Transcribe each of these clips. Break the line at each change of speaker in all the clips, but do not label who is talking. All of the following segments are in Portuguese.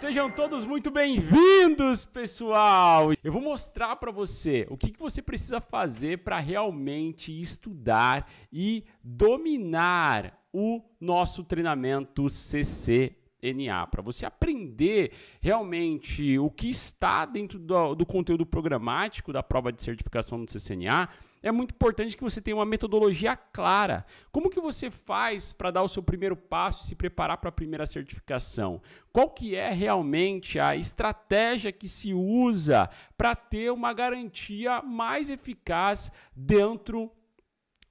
Sejam todos muito bem-vindos, pessoal! Eu vou mostrar para você o que, que você precisa fazer para realmente estudar e dominar o nosso treinamento CC NA, para você aprender realmente o que está dentro do, do, conteúdo programático da prova de certificação do CCNA é muito importante que você tenha uma metodologia clara. Como que você faz para dar o seu primeiro passo e se preparar para a primeira certificação? Qual que é realmente a estratégia que se usa para ter uma garantia mais eficaz dentro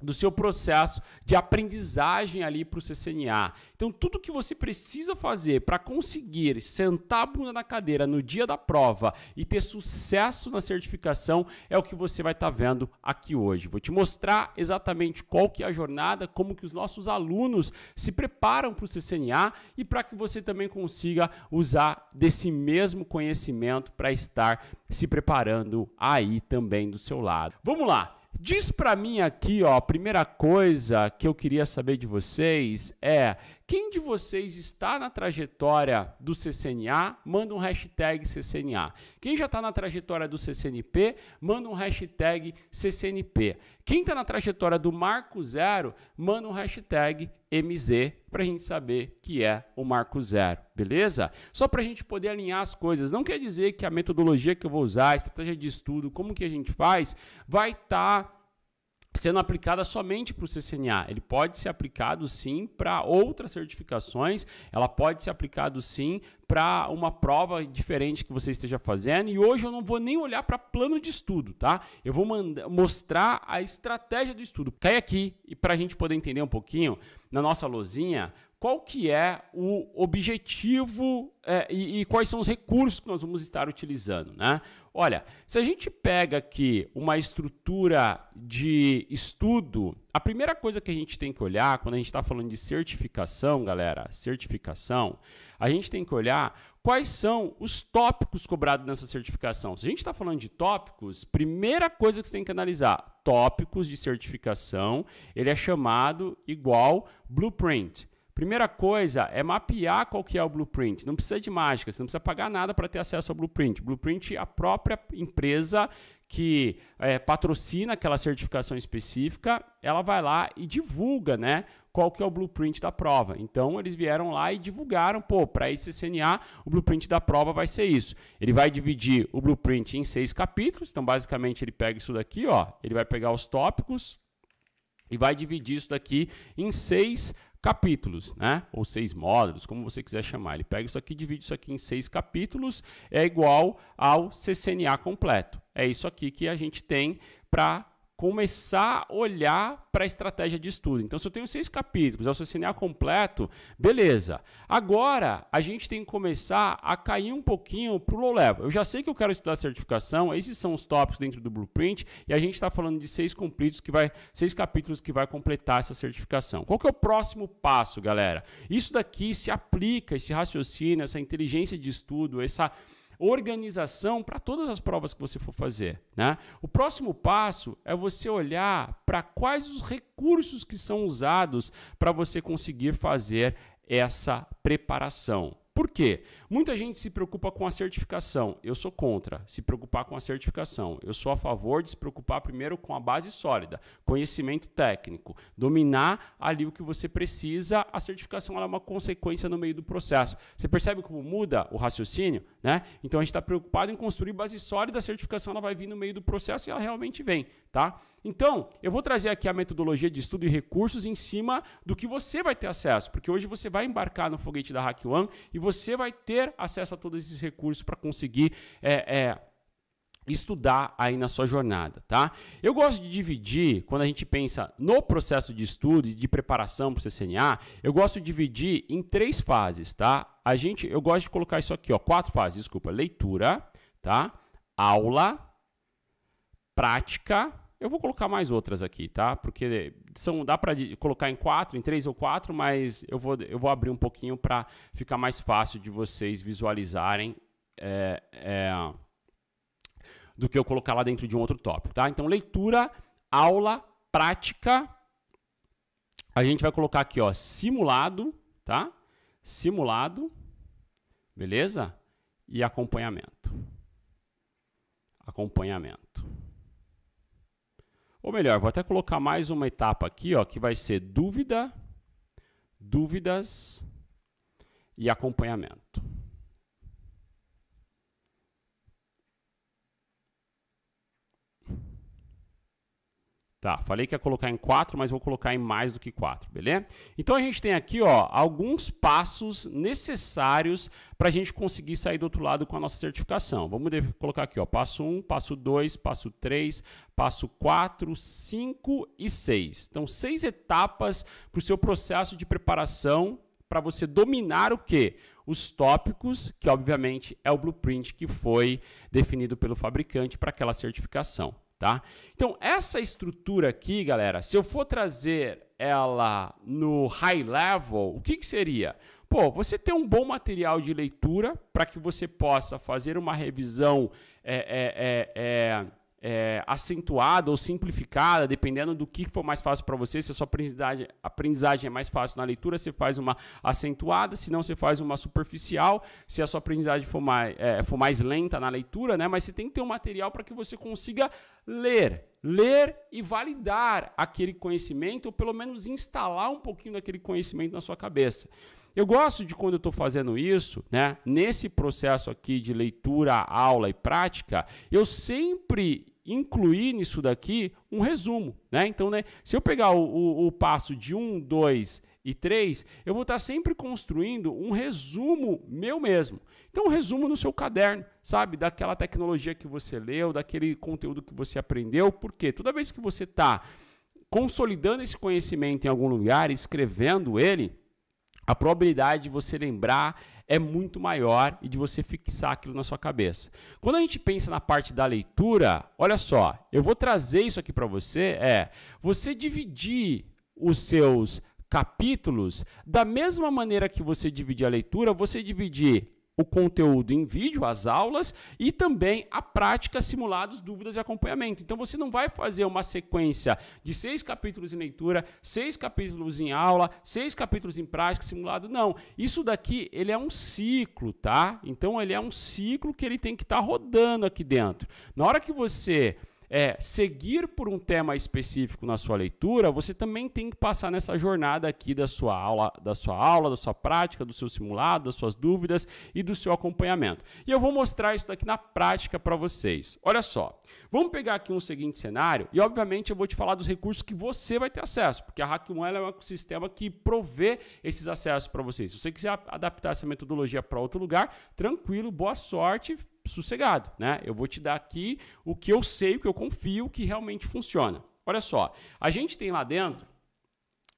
do seu processo de aprendizagem ali para o CCNA. Então, tudo que você precisa fazer para conseguir sentar a bunda na cadeira no dia da prova e ter sucesso na certificação é o que você vai estar tá vendo aqui hoje. Vou te mostrar exatamente qual que é a jornada, como que os nossos alunos se preparam para o CCNA e para que você também consiga usar desse mesmo conhecimento para estar se preparando aí também do seu lado. Vamos lá! Diz para mim aqui, ó, a primeira coisa que eu queria saber de vocês é quem de vocês está na trajetória do CCNA, manda um hashtag CCNA. Quem já está na trajetória do CCNP, manda um hashtag CCNP. Quem está na trajetória do Marco Zero, manda um hashtag MZ para a gente saber que é o Marco Zero, beleza? Só para a gente poder alinhar as coisas. Não quer dizer que a metodologia que eu vou usar, a estratégia de estudo, como que a gente faz, vai estar. Tá sendo aplicada somente para o CCNA. Ele pode ser aplicado sim para outras certificações, ela pode ser aplicado sim para uma prova diferente que você esteja fazendo. E hoje eu não vou nem olhar para plano de estudo, tá? Eu vou mostrar a estratégia do estudo. Cai aqui e para a gente poder entender um pouquinho na nossa lozinha, qual que é o objetivo é, e, e, quais são os recursos que nós vamos estar utilizando, né? Olha, se a gente pega aqui uma estrutura de estudo, a primeira coisa que a gente tem que olhar quando a gente está falando de certificação, galera, certificação, a gente tem que olhar quais são os tópicos cobrados nessa certificação. Se a gente está falando de tópicos, primeira coisa que você tem que analisar, tópicos de certificação, ele é chamado igual blueprint. Primeira coisa é mapear qual que é o blueprint. Não precisa de mágica, você não precisa pagar nada para ter acesso ao blueprint. Blueprint é a própria empresa que é, patrocina aquela certificação específica, ela vai lá e divulga, né? Qual que é o blueprint da prova. Então eles vieram lá e divulgaram, pô, para esse CNA o blueprint da prova vai ser isso. Ele vai dividir o blueprint em seis capítulos. Então basicamente ele pega isso daqui, ó. Ele vai pegar os tópicos e vai dividir isso daqui em seis capítulos capítulos, né? Ou seis módulos, como você quiser chamar. Ele pega isso aqui, divide isso aqui em seis capítulos, é igual ao CCNA completo. É isso aqui que a gente tem para começar a olhar para a estratégia de estudo. Então, se eu tenho seis capítulos, é o CCNA completo, beleza. Agora, a gente tem que começar a cair um pouquinho para o low level. Eu já sei que eu quero estudar certificação, esses são os tópicos dentro do Blueprint, e a gente está falando de seis completos que vai, seis capítulos que vai completar essa certificação. Qual que é o próximo passo, galera? Isso daqui se aplica, esse raciocínio, essa inteligência de estudo, essa organização para todas as provas que você for fazer. Né? O próximo passo é você olhar para quais os recursos que são usados para você conseguir fazer essa preparação. Por quê? Muita gente se preocupa com a certificação. Eu sou contra se preocupar com a certificação. Eu sou a favor de se preocupar primeiro com a base sólida, conhecimento técnico, dominar ali o que você precisa. A certificação é uma consequência no meio do processo. Você percebe como muda o raciocínio, né? Então a gente está preocupado em construir base sólida. A certificação ela vai vir no meio do processo e ela realmente vem, tá? Então, eu vou trazer aqui a metodologia de estudo e recursos em cima do que você vai ter acesso, porque hoje você vai embarcar no foguete da Hack One e você vai ter acesso a todos esses recursos para conseguir é, é, estudar aí na sua jornada, tá? Eu gosto de dividir, quando a gente pensa no processo de estudo e de preparação para o CCNA, eu gosto de dividir em três fases, tá? A gente, eu gosto de colocar isso aqui, ó, quatro fases, desculpa, leitura, tá? Aula, prática eu vou colocar mais outras aqui, tá? Porque são dá para colocar em quatro, em três ou quatro, mas eu vou, eu vou abrir um pouquinho para ficar mais fácil de vocês visualizarem é, é, do que eu colocar lá dentro de um outro tópico, tá? Então, leitura, aula, prática. A gente vai colocar aqui, ó, simulado, tá? Simulado, beleza? E acompanhamento. Acompanhamento. Ou melhor, vou até colocar mais uma etapa aqui, ó, que vai ser dúvida, dúvidas e acompanhamento. Tá, falei que ia colocar em 4, mas vou colocar em mais do que 4, beleza? Então a gente tem aqui ó, alguns passos necessários para a gente conseguir sair do outro lado com a nossa certificação. Vamos colocar aqui ó, passo 1, passo 2, passo 3, passo 4, 5 e 6. Então, seis etapas para o seu processo de preparação para você dominar o quê? Os tópicos, que obviamente é o blueprint que foi definido pelo fabricante para aquela certificação tá? Então, essa estrutura aqui, galera, se eu for trazer ela no high level, o que, que seria? Pô, você tem um bom material de leitura para que você possa fazer uma revisão é, é, é, é é, acentuada ou simplificada, dependendo do que for mais fácil para você. Se a sua aprendizagem, aprendizagem é mais fácil na leitura, você faz uma acentuada, se não, você faz uma superficial. Se a sua aprendizagem for mais, é, for mais lenta na leitura, né? mas você tem que ter um material para que você consiga ler. Ler e validar aquele conhecimento, ou pelo menos instalar um pouquinho daquele conhecimento na sua cabeça. Eu gosto de quando eu estou fazendo isso, né? Nesse processo aqui de leitura, aula e prática, eu sempre incluir nisso daqui um resumo, né? Então, né, se eu pegar o, o, o passo de 1, 2 e 3, eu vou estar tá sempre construindo um resumo meu mesmo. Então, um resumo no seu caderno, sabe? Daquela tecnologia que você leu, daquele conteúdo que você aprendeu, porque toda vez que você está consolidando esse conhecimento em algum lugar, escrevendo ele, a probabilidade de você lembrar é muito maior e de você fixar aquilo na sua cabeça. Quando a gente pensa na parte da leitura, olha só, eu vou trazer isso aqui para você é você dividir os seus capítulos da mesma maneira que você divide a leitura, você dividir o conteúdo em vídeo, as aulas e também a prática, simulados, dúvidas e acompanhamento. Então você não vai fazer uma sequência de seis capítulos em leitura, seis capítulos em aula, seis capítulos em prática, simulado, não. Isso daqui ele é um ciclo, tá? Então ele é um ciclo que ele tem que estar tá rodando aqui dentro. Na hora que você é seguir por um tema específico na sua leitura, você também tem que passar nessa jornada aqui da sua aula, da sua aula, da sua prática, do seu simulado, das suas dúvidas e do seu acompanhamento. E eu vou mostrar isso daqui na prática para vocês. Olha só, vamos pegar aqui um seguinte cenário e obviamente eu vou te falar dos recursos que você vai ter acesso, porque a hack é um ecossistema que provê esses acessos para vocês. Se você quiser adaptar essa metodologia para outro lugar, tranquilo, boa sorte sossegado, né? Eu vou te dar aqui o que eu sei, o que eu confio, o que realmente funciona. Olha só, a gente tem lá dentro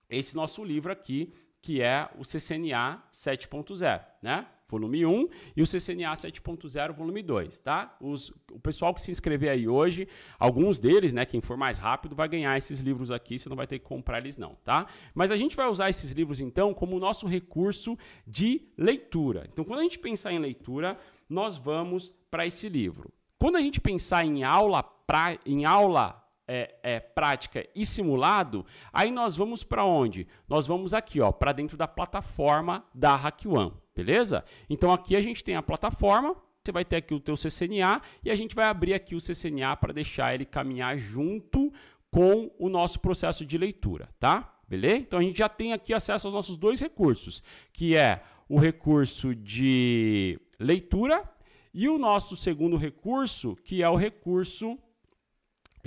esse nosso livro aqui, que é o CCNA 7.0, né? Volume 1 e o CCNA 7.0, volume 2, tá? Os, o pessoal que se inscrever aí hoje, alguns deles, né, quem for mais rápido, vai ganhar esses livros aqui, você não vai ter que comprar eles não, tá? Mas a gente vai usar esses livros, então, como nosso recurso de leitura. Então, quando a gente pensar em leitura, nós vamos para esse livro. Quando a gente pensar em aula, pra, em aula é, é, prática e simulado, aí nós vamos para onde? Nós vamos aqui, ó, para dentro da plataforma da One, beleza? Então aqui a gente tem a plataforma, você vai ter aqui o teu CCNA e a gente vai abrir aqui o CCNA para deixar ele caminhar junto com o nosso processo de leitura, tá? Beleza? Então a gente já tem aqui acesso aos nossos dois recursos, que é o recurso de leitura e o nosso segundo recurso, que é o recurso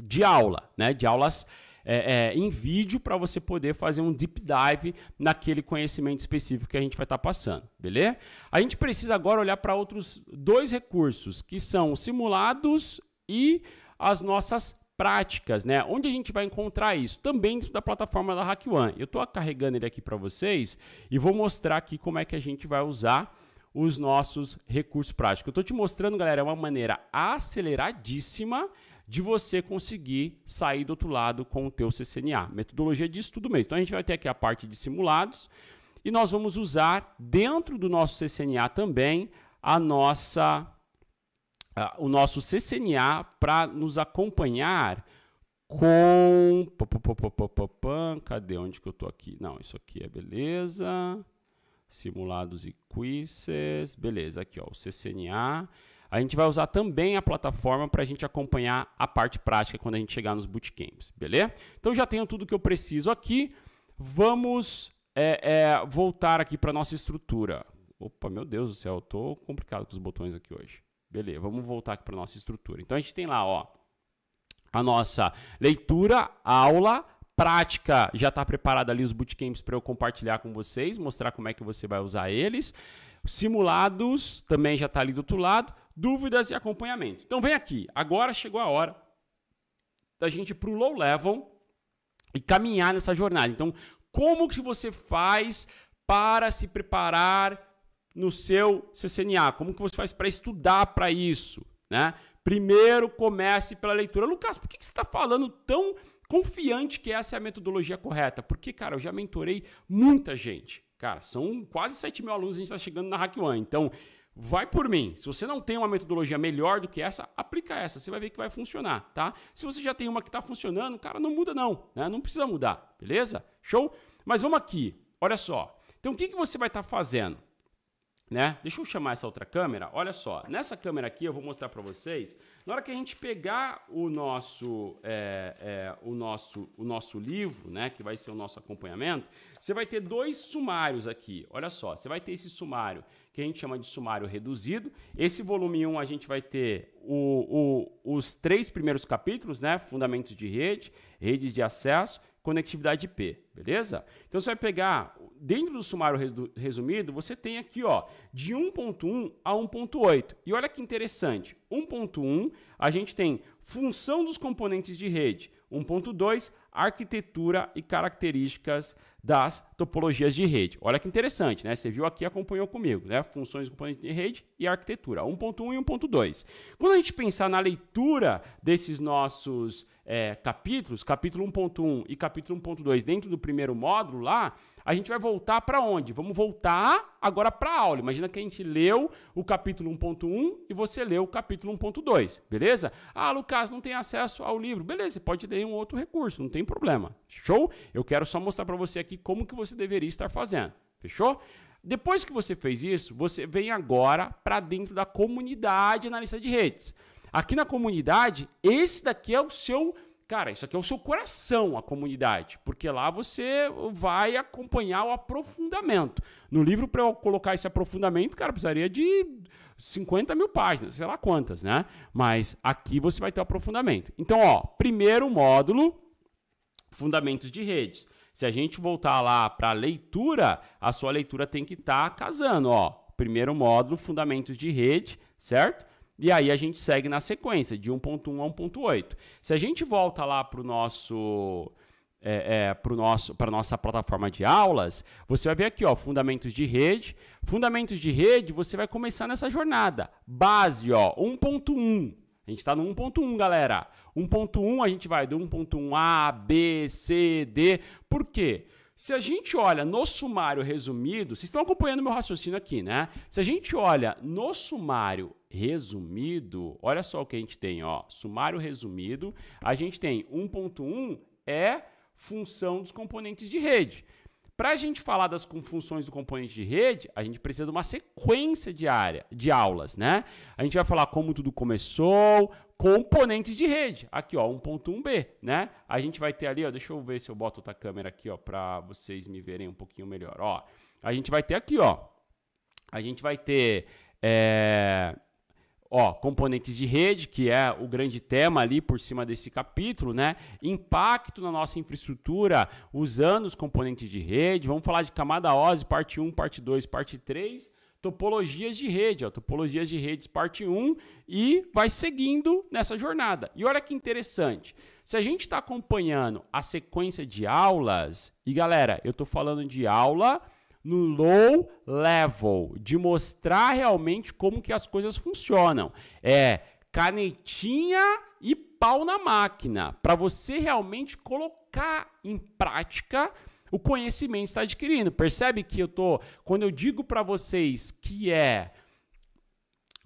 de aula, né? De aulas é, é, em vídeo para você poder fazer um deep dive naquele conhecimento específico que a gente vai estar tá passando, beleza? A gente precisa agora olhar para outros dois recursos, que são simulados e as nossas práticas, né? Onde a gente vai encontrar isso? Também dentro da plataforma da HackOne. Eu estou carregando ele aqui para vocês e vou mostrar aqui como é que a gente vai usar os nossos recursos práticos. Eu estou te mostrando, galera, é uma maneira aceleradíssima de você conseguir sair do outro lado com o teu CCNA. Metodologia disso tudo mesmo. Então a gente vai ter aqui a parte de simulados e nós vamos usar dentro do nosso CCNA também a nossa ah, o nosso CCNA para nos acompanhar com. Cadê onde que eu estou aqui? Não, isso aqui é beleza. Simulados e quizzes. Beleza, aqui ó, o CCNA. A gente vai usar também a plataforma para a gente acompanhar a parte prática quando a gente chegar nos bootcamps, beleza? Então já tenho tudo que eu preciso aqui. Vamos é, é, voltar aqui para nossa estrutura. Opa, meu Deus do céu, eu tô complicado com os botões aqui hoje. Beleza, vamos voltar aqui para nossa estrutura. Então a gente tem lá, ó, a nossa leitura, aula, prática já está preparada ali os bootcamps para eu compartilhar com vocês, mostrar como é que você vai usar eles. Simulados também já está ali do outro lado. Dúvidas e acompanhamento. Então vem aqui. Agora chegou a hora da gente ir para o low level e caminhar nessa jornada. Então, como que você faz para se preparar no seu CCNA? Como que você faz para estudar para isso? Né? Primeiro, comece pela leitura. Lucas, por que, que você está falando tão confiante que essa é a metodologia correta? Porque, cara, eu já mentorei muita gente. Cara, são quase 7 mil alunos, a gente está chegando na Hack One. Então, Vai por mim. Se você não tem uma metodologia melhor do que essa, aplica essa. Você vai ver que vai funcionar, tá? Se você já tem uma que está funcionando, cara, não muda não, né? Não precisa mudar, beleza? Show? Mas vamos aqui. Olha só. Então, o que, que você vai estar tá fazendo? né? Deixa eu chamar essa outra câmera. Olha só, nessa câmera aqui eu vou mostrar para vocês. Na hora que a gente pegar o nosso, é, é, o nosso, o nosso livro, né, que vai ser o nosso acompanhamento, você vai ter dois sumários aqui. Olha só, você vai ter esse sumário que a gente chama de sumário reduzido. Esse volume 1 a gente vai ter o, o, os três primeiros capítulos, né? Fundamentos de rede, redes de acesso, conectividade IP, beleza? Então você vai pegar dentro do sumário resumido, você tem aqui, ó, de 1.1 a 1.8. E olha que interessante, 1.1 a gente tem função dos componentes de rede, 1.2 arquitetura e características das topologias de rede. Olha que interessante, né? Você viu aqui, acompanhou comigo, né? Funções, componentes de rede e arquitetura, 1.1 e 1.2. Quando a gente pensar na leitura desses nossos é, capítulos, capítulo 1.1 e capítulo 1.2, dentro do primeiro módulo lá, a gente vai voltar para onde? Vamos voltar agora para a aula. Imagina que a gente leu o capítulo 1.1 e você leu o capítulo 1.2, beleza? Ah, Lucas, não tem acesso ao livro. Beleza, você pode ler um outro recurso, não tem problema. Show? Eu quero só mostrar para você aqui como que você deveria estar fazendo. Fechou? Depois que você fez isso, você vem agora para dentro da comunidade analista de redes. Aqui na comunidade, esse daqui é o seu cara, isso aqui é o seu coração, a comunidade, porque lá você vai acompanhar o aprofundamento. No livro, para eu colocar esse aprofundamento, cara, precisaria de 50 mil páginas, sei lá quantas, né? Mas aqui você vai ter o aprofundamento. Então, ó, primeiro módulo, fundamentos de redes. Se a gente voltar lá para a leitura, a sua leitura tem que estar tá casando, ó. Primeiro módulo, fundamentos de rede, certo? E aí a gente segue na sequência, de 1.1 a 1.8. Se a gente volta lá para o nosso. É, é, para nosso, a nossa plataforma de aulas, você vai ver aqui, ó, fundamentos de rede. Fundamentos de rede, você vai começar nessa jornada. Base, ó, 1.1. A gente está no 1.1, galera. 1.1, a gente vai do 1.1 A, B, C, D. Por quê? Se a gente olha no sumário resumido, vocês estão acompanhando meu raciocínio aqui, né? Se a gente olha no sumário resumido, olha só o que a gente tem, ó, sumário resumido, a gente tem 1.1 é função dos componentes de rede. Para a gente falar das funções do componente de rede, a gente precisa de uma sequência de, área, de aulas, né? A gente vai falar como tudo começou, componentes de rede. Aqui, ó, 1.1b, né? A gente vai ter ali, ó, deixa eu ver se eu boto outra câmera aqui, ó, para vocês me verem um pouquinho melhor, ó. A gente vai ter aqui, ó, a gente vai ter é, Ó, componentes de rede, que é o grande tema ali por cima desse capítulo, né? Impacto na nossa infraestrutura usando os componentes de rede. Vamos falar de camada OSI, parte 1, parte 2, parte 3. Topologias de rede, ó, topologias de redes, parte 1, e vai seguindo nessa jornada. E olha que interessante. Se a gente está acompanhando a sequência de aulas, e galera, eu estou falando de aula no low level, de mostrar realmente como que as coisas funcionam. É canetinha e pau na máquina, para você realmente colocar em prática o conhecimento está adquirindo. Percebe que eu tô quando eu digo para vocês que é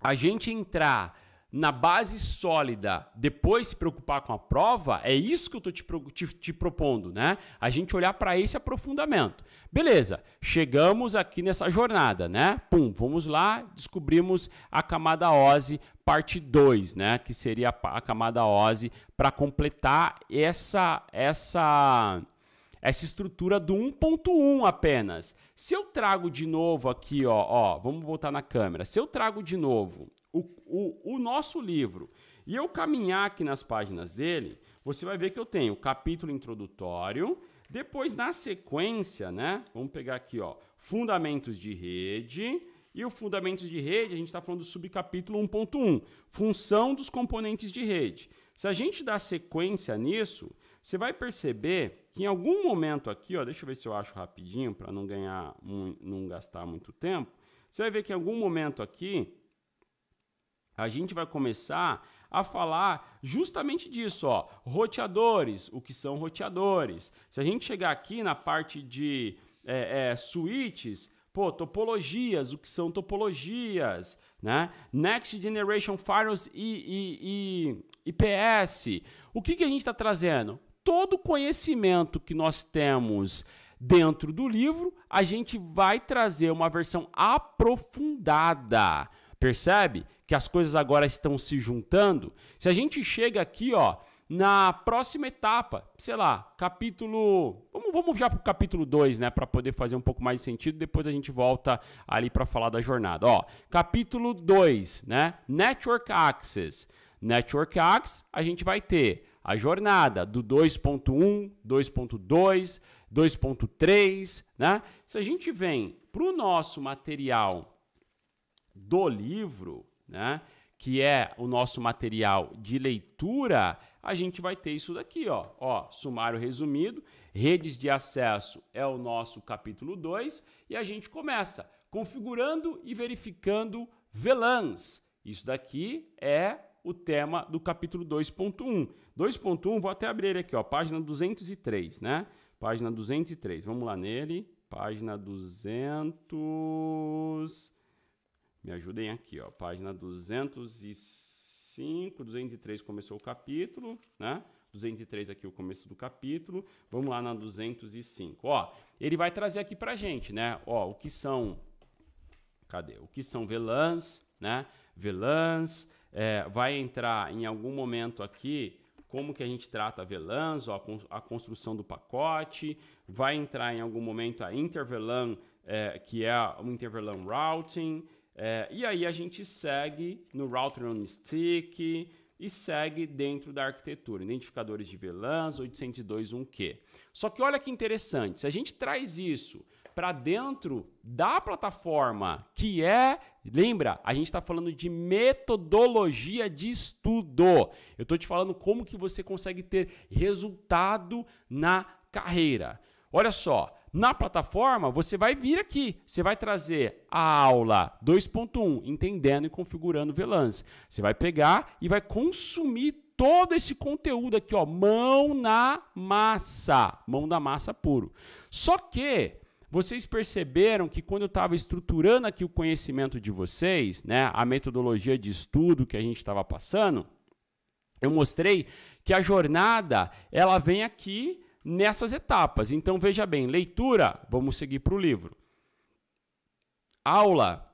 a gente entrar na base sólida, depois se preocupar com a prova, é isso que eu estou te, te, te, propondo, né? A gente olhar para esse aprofundamento. Beleza, chegamos aqui nessa jornada, né? Pum, vamos lá, descobrimos a camada OSE parte 2, né? Que seria a camada OSE para completar essa, essa, essa estrutura do 1.1 apenas se eu trago de novo aqui, ó, ó, vamos botar na câmera. Se eu trago de novo o, o, o nosso livro e eu caminhar aqui nas páginas dele, você vai ver que eu tenho capítulo introdutório, depois na sequência, né? Vamos pegar aqui, ó, fundamentos de rede. E o fundamentos de rede, a gente está falando do subcapítulo 1.1, função dos componentes de rede. Se a gente dá sequência nisso, você vai perceber que em algum momento aqui, ó, deixa eu ver se eu acho rapidinho para não ganhar, não gastar muito tempo. Você vai ver que em algum momento aqui a gente vai começar a falar justamente disso, ó, roteadores, o que são roteadores. Se a gente chegar aqui na parte de é, é, switches, pô, topologias, o que são topologias, né? Next Generation Firewalls e, e, e IPS. O que, que a gente está trazendo? todo o conhecimento que nós temos dentro do livro, a gente vai trazer uma versão aprofundada. Percebe que as coisas agora estão se juntando? Se a gente chega aqui, ó, na próxima etapa, sei lá, capítulo. Vamos, vamos já para o capítulo 2, né? Para poder fazer um pouco mais de sentido. Depois a gente volta ali para falar da jornada. Ó, capítulo 2, né? Network Access. Network Access, a gente vai ter a jornada do 2.1, 2.2, 2.3, né? Se a gente vem para o nosso material do livro, né? Que é o nosso material de leitura, a gente vai ter isso daqui, ó. ó sumário resumido, redes de acesso é o nosso capítulo 2, e a gente começa configurando e verificando VLANs. Isso daqui é o tema do capítulo 2.1. 2.1, vou até abrir ele aqui, ó, página 203, né? Página 203. Vamos lá nele. Página 200. Me ajudem aqui, ó. Página 205, 203 começou o capítulo, né? 203 aqui é o começo do capítulo. Vamos lá na 205. Ó, ele vai trazer aqui pra gente, né? Ó, o que são Cadê? O que são velãs, né? Velãs, é, vai entrar em algum momento aqui como que a gente trata VLANs, ó, a construção do pacote, vai entrar em algum momento a interVLAN, é, que é o interVLAN routing, é, e aí a gente segue no router on stick e segue dentro da arquitetura, identificadores de VLANs 802.1q. Só que olha que interessante, se a gente traz isso para dentro da plataforma, que é, lembra, a gente está falando de metodologia de estudo. Eu estou te falando como que você consegue ter resultado na carreira. Olha só, na plataforma você vai vir aqui, você vai trazer a aula 2.1, entendendo e configurando VLANs. Você vai pegar e vai consumir todo esse conteúdo aqui, ó, mão na massa, mão da massa puro. Só que vocês perceberam que quando eu estava estruturando aqui o conhecimento de vocês, né, a metodologia de estudo que a gente estava passando, eu mostrei que a jornada ela vem aqui nessas etapas. Então veja bem, leitura, vamos seguir para o livro. Aula,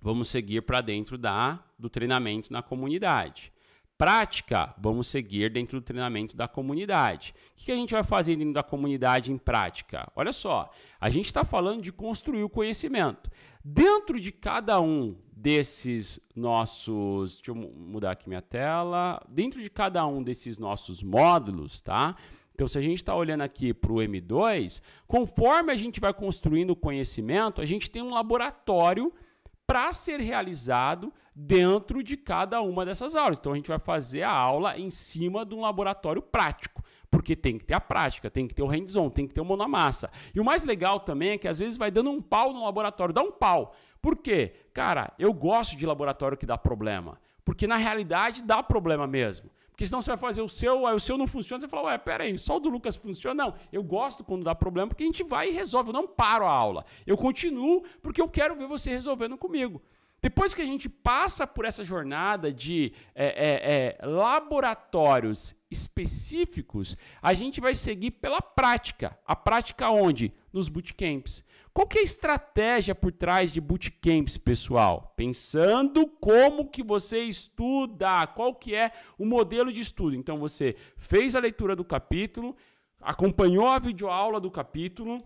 vamos seguir para dentro da do treinamento na comunidade. Prática, vamos seguir dentro do treinamento da comunidade. O que a gente vai fazer dentro da comunidade em prática? Olha só, a gente está falando de construir o conhecimento. Dentro de cada um desses nossos. Deixa eu mudar aqui minha tela. Dentro de cada um desses nossos módulos, tá? Então, se a gente está olhando aqui para o M2, conforme a gente vai construindo o conhecimento, a gente tem um laboratório para ser realizado dentro de cada uma dessas aulas. Então a gente vai fazer a aula em cima de um laboratório prático, porque tem que ter a prática, tem que ter o hands-on, tem que ter o mão na massa. E o mais legal também é que às vezes vai dando um pau no laboratório, dá um pau. Por quê? Cara, eu gosto de laboratório que dá problema, porque na realidade dá problema mesmo. Porque senão você vai fazer o seu, aí o seu não funciona, você fala, ué, peraí, só o do Lucas funciona? Não, eu gosto quando dá problema, porque a gente vai e resolve, eu não paro a aula. Eu continuo porque eu quero ver você resolvendo comigo. Depois que a gente passa por essa jornada de é, é, é, laboratórios específicos, a gente vai seguir pela prática. A prática onde? Nos bootcamps. Qual que é a estratégia por trás de bootcamps, pessoal? Pensando como que você estuda, qual que é o modelo de estudo. Então você fez a leitura do capítulo, acompanhou a videoaula do capítulo,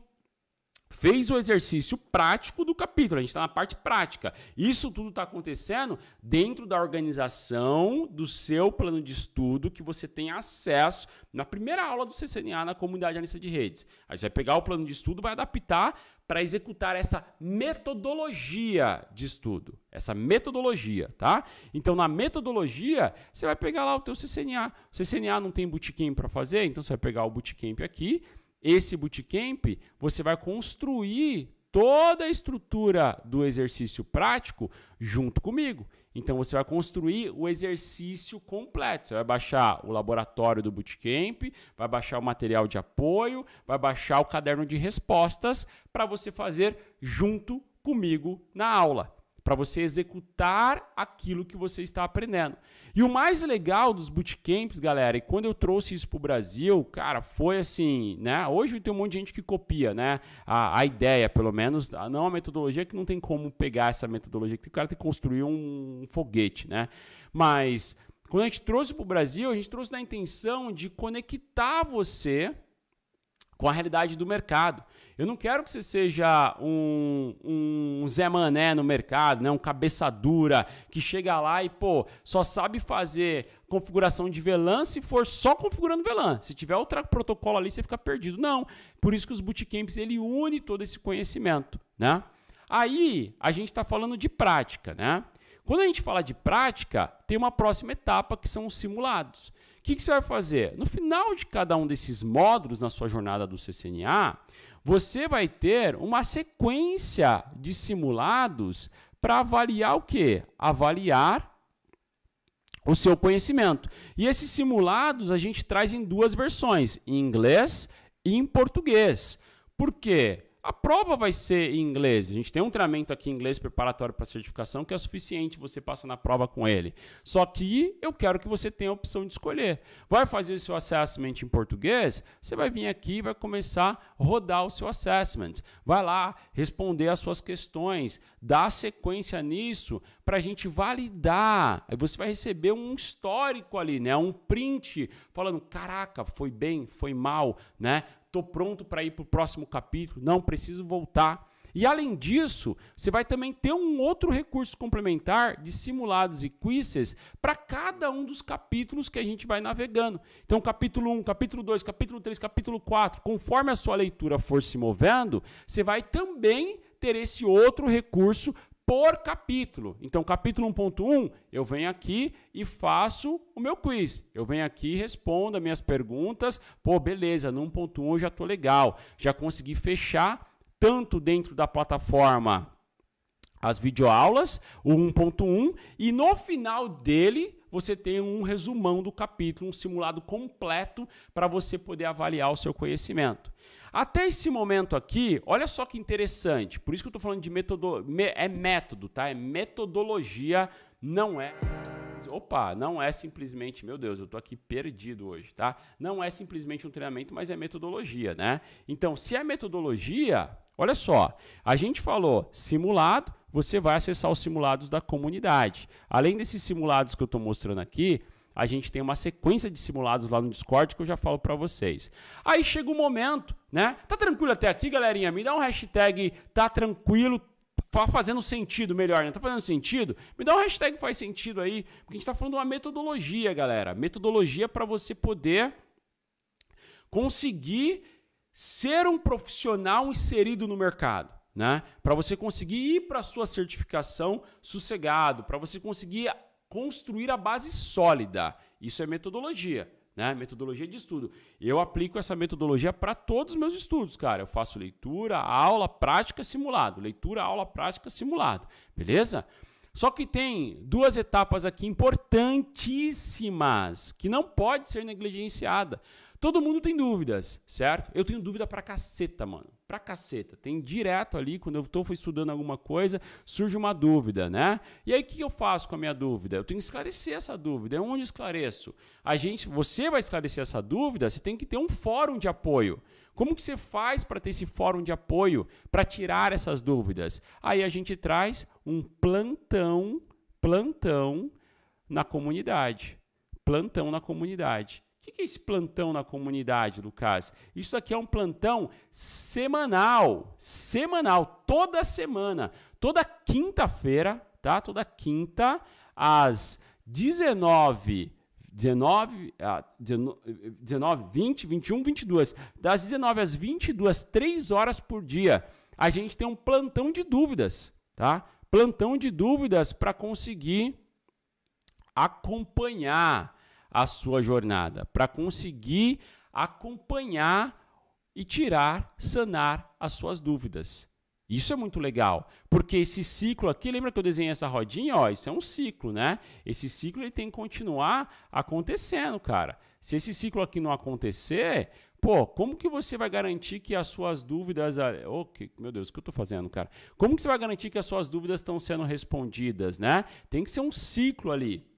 fez o exercício prático do capítulo, a gente está na parte prática. Isso tudo está acontecendo dentro da organização do seu plano de estudo que você tem acesso na primeira aula do CCNA na comunidade analista de redes. Aí você vai pegar o plano de estudo, vai adaptar para executar essa metodologia de estudo, essa metodologia, tá? Então na metodologia você vai pegar lá o teu CCNA. O CCNA não tem bootcamp para fazer, então você vai pegar o bootcamp aqui, esse bootcamp, você vai construir toda a estrutura do exercício prático junto comigo. Então você vai construir o exercício completo. Você vai baixar o laboratório do Bootcamp, vai baixar o material de apoio, vai baixar o caderno de respostas para você fazer junto comigo na aula para você executar aquilo que você está aprendendo. E o mais legal dos bootcamps, galera, e quando eu trouxe isso para o Brasil, cara, foi assim, né? Hoje tem um monte de gente que copia, né? A, a ideia, pelo menos, não é a metodologia, que não tem como pegar essa metodologia, que o cara tem que construir um foguete, né? Mas quando a gente trouxe para o Brasil, a gente trouxe na intenção de conectar você com a realidade do mercado. Eu não quero que você seja um, um Zé Mané no mercado, né? um cabeça dura que chega lá e, pô, só sabe fazer configuração de VLAN se for só configurando VLAN. Se tiver outro protocolo ali, você fica perdido. Não. Por isso que os bootcamps, ele une todo esse conhecimento, né? Aí, a gente está falando de prática, né? Quando a gente fala de prática, tem uma próxima etapa que são os simulados. O que, que, você vai fazer? No final de cada um desses módulos na sua jornada do CCNA, você vai ter uma sequência de simulados para avaliar o que? Avaliar o seu conhecimento. E esses simulados a gente traz em duas versões, em inglês e em português. Por quê? A prova vai ser em inglês. A gente tem um treinamento aqui em inglês preparatório para certificação que é suficiente, você passa na prova com ele. Só que eu quero que você tenha a opção de escolher. Vai fazer o seu assessment em português? Você vai vir aqui e vai começar a rodar o seu assessment. Vai lá responder as suas questões, dá sequência nisso para a gente validar. Aí você vai receber um histórico ali, né? Um print falando: caraca, foi bem, foi mal, né? Tô pronto para ir para o próximo capítulo, não preciso voltar. E além disso, você vai também ter um outro recurso complementar de simulados e quizzes para cada um dos capítulos que a gente vai navegando. Então, capítulo 1, capítulo 2, capítulo 3, capítulo 4, conforme a sua leitura for se movendo, você vai também ter esse outro recurso por capítulo. Então, capítulo 1.1, eu venho aqui e faço o meu quiz. Eu venho aqui e respondo as minhas perguntas. Pô, beleza, no 1.1 eu já estou legal. Já consegui fechar tanto dentro da plataforma as videoaulas, o 1.1, e no final dele você tem um resumão do capítulo, um simulado completo para você poder avaliar o seu conhecimento. Até esse momento aqui, olha só que interessante. Por isso que eu estou falando de metodo... é método, tá? É metodologia, não é opa, não é simplesmente, meu Deus, eu tô aqui perdido hoje, tá? Não é simplesmente um treinamento, mas é metodologia, né? Então, se é metodologia, olha só, a gente falou simulado, você vai acessar os simulados da comunidade. Além desses simulados que eu estou mostrando aqui, a gente tem uma sequência de simulados lá no Discord que eu já falo para vocês. Aí chega o um momento, né? Tá tranquilo até aqui, galerinha? Me dá um hashtag tá tranquilo, fazendo sentido, melhor, né? Tá fazendo sentido? Me dá um hashtag que faz sentido aí, porque a gente tá falando de uma metodologia, galera. Metodologia para você poder conseguir ser um profissional inserido no mercado né? Para você conseguir ir para sua certificação sossegado, para você conseguir construir a base sólida. Isso é metodologia, né? Metodologia de estudo. Eu aplico essa metodologia para todos os meus estudos, cara. Eu faço leitura, aula, prática, simulado. Leitura, aula, prática, simulado. Beleza? Só que tem duas etapas aqui importantíssimas que não pode ser negligenciada. Todo mundo tem dúvidas, certo? Eu tenho dúvida pra caceta, mano. Pra caceta. Tem direto ali, quando eu tô estudando alguma coisa, surge uma dúvida, né? E aí o que eu faço com a minha dúvida? Eu tenho que esclarecer essa dúvida. É onde eu esclareço? A gente, você vai esclarecer essa dúvida, você tem que ter um fórum de apoio. Como que você faz para ter esse fórum de apoio para tirar essas dúvidas? Aí a gente traz um plantão, plantão na comunidade. Plantão na comunidade. O que é esse plantão na comunidade, Lucas? Isso aqui é um plantão semanal, semanal, toda semana, toda quinta-feira, tá? Toda quinta às 19 19, 19, 20, 21, 22. Das 19 às 22, 3 horas por dia, a gente tem um plantão de dúvidas, tá? Plantão de dúvidas para conseguir acompanhar a sua jornada, para conseguir acompanhar e tirar, sanar as suas dúvidas. Isso é muito legal, porque esse ciclo aqui, lembra que eu desenhei essa rodinha? Ó, isso é um ciclo, né? Esse ciclo ele tem que continuar acontecendo, cara. Se esse ciclo aqui não acontecer, pô, como que você vai garantir que as suas dúvidas. Oh, que, meu Deus, o que eu tô fazendo, cara? Como que você vai garantir que as suas dúvidas estão sendo respondidas, né? Tem que ser um ciclo ali.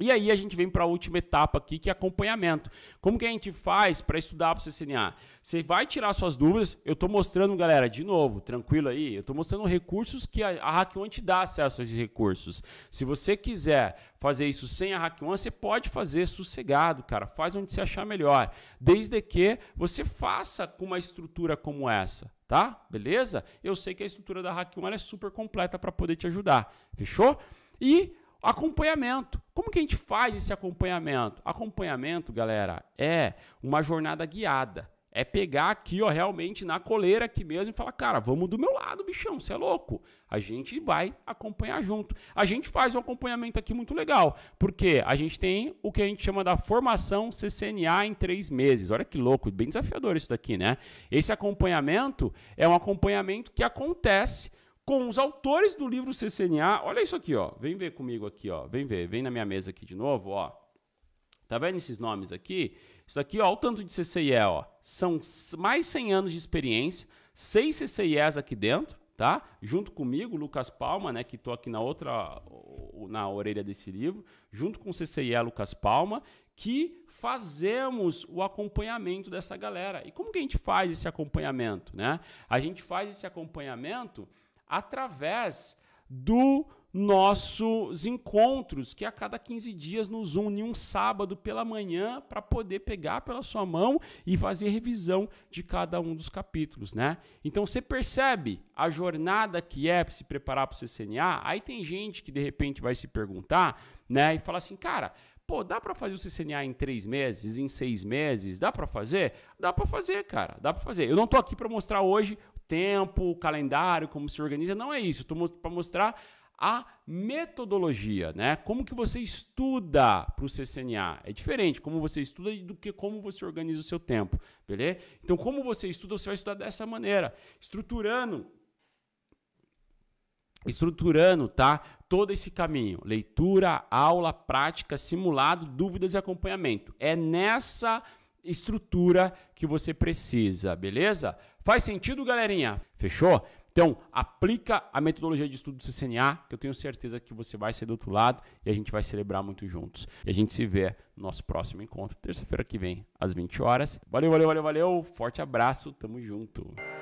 E aí a gente vem para a última etapa aqui, que é acompanhamento. Como que a gente faz para estudar para o CCNA? Você vai tirar suas dúvidas, eu estou mostrando, galera, de novo, tranquilo aí, eu estou mostrando recursos que a, HackOne te dá acesso a esses recursos. Se você quiser fazer isso sem a HackOne, você pode fazer sossegado, cara, faz onde você achar melhor, desde que você faça com uma estrutura como essa tá? Beleza? Eu sei que a estrutura da Hack 1 é super completa para poder te ajudar. Fechou? E Acompanhamento. Como que a gente faz esse acompanhamento? Acompanhamento, galera, é uma jornada guiada. É pegar aqui, ó, realmente na coleira aqui mesmo e falar, cara, vamos do meu lado, bichão, você é louco. A gente vai acompanhar junto. A gente faz um acompanhamento aqui muito legal, porque a gente tem o que a gente chama da formação CCNA em três meses. Olha que louco, bem desafiador isso daqui, né? Esse acompanhamento é um acompanhamento que acontece com os autores do livro CCNA. Olha isso aqui, ó. Vem ver comigo aqui, ó. Vem ver, vem na minha mesa aqui de novo, ó. Tá vendo esses nomes aqui? Isso aqui, ó, o tanto de CCIE, ó. São mais 100 anos de experiência, seis CCIEs aqui dentro, tá? Junto comigo, Lucas Palma, né, que tô aqui na outra na orelha desse livro, junto com o CCIE Lucas Palma, que fazemos o acompanhamento dessa galera. E como que a gente faz esse acompanhamento, né? A gente faz esse acompanhamento através do nossos encontros, que é a cada 15 dias no Zoom, em um sábado pela manhã, para poder pegar pela sua mão e fazer revisão de cada um dos capítulos, né? Então você percebe a jornada que é para se preparar para o CCNA? Aí tem gente que de repente vai se perguntar, né, e fala assim, cara. Pô, dá para fazer o CCNA em três meses, em seis meses? Dá para fazer? Dá para fazer, cara. Dá para fazer. Eu não tô aqui para mostrar hoje tempo, calendário, como se organiza. Não é isso. Estou para mostrar a metodologia, né? Como que você estuda para o CCNA? É diferente como você estuda do que como você organiza o seu tempo, beleza? Então, como você estuda, você vai estudar dessa maneira, estruturando estruturando, tá? Todo esse caminho, leitura, aula, prática, simulado, dúvidas e acompanhamento. É nessa estrutura que você precisa, beleza? Faz sentido, galerinha? Fechou? Então, aplica a metodologia de estudo do CCNA, que eu tenho certeza que você vai ser do outro lado e a gente vai celebrar muito juntos. E a gente se vê no nosso próximo encontro, terça-feira que vem, às 20 horas. Valeu, valeu, valeu, valeu. Forte abraço, tamo junto.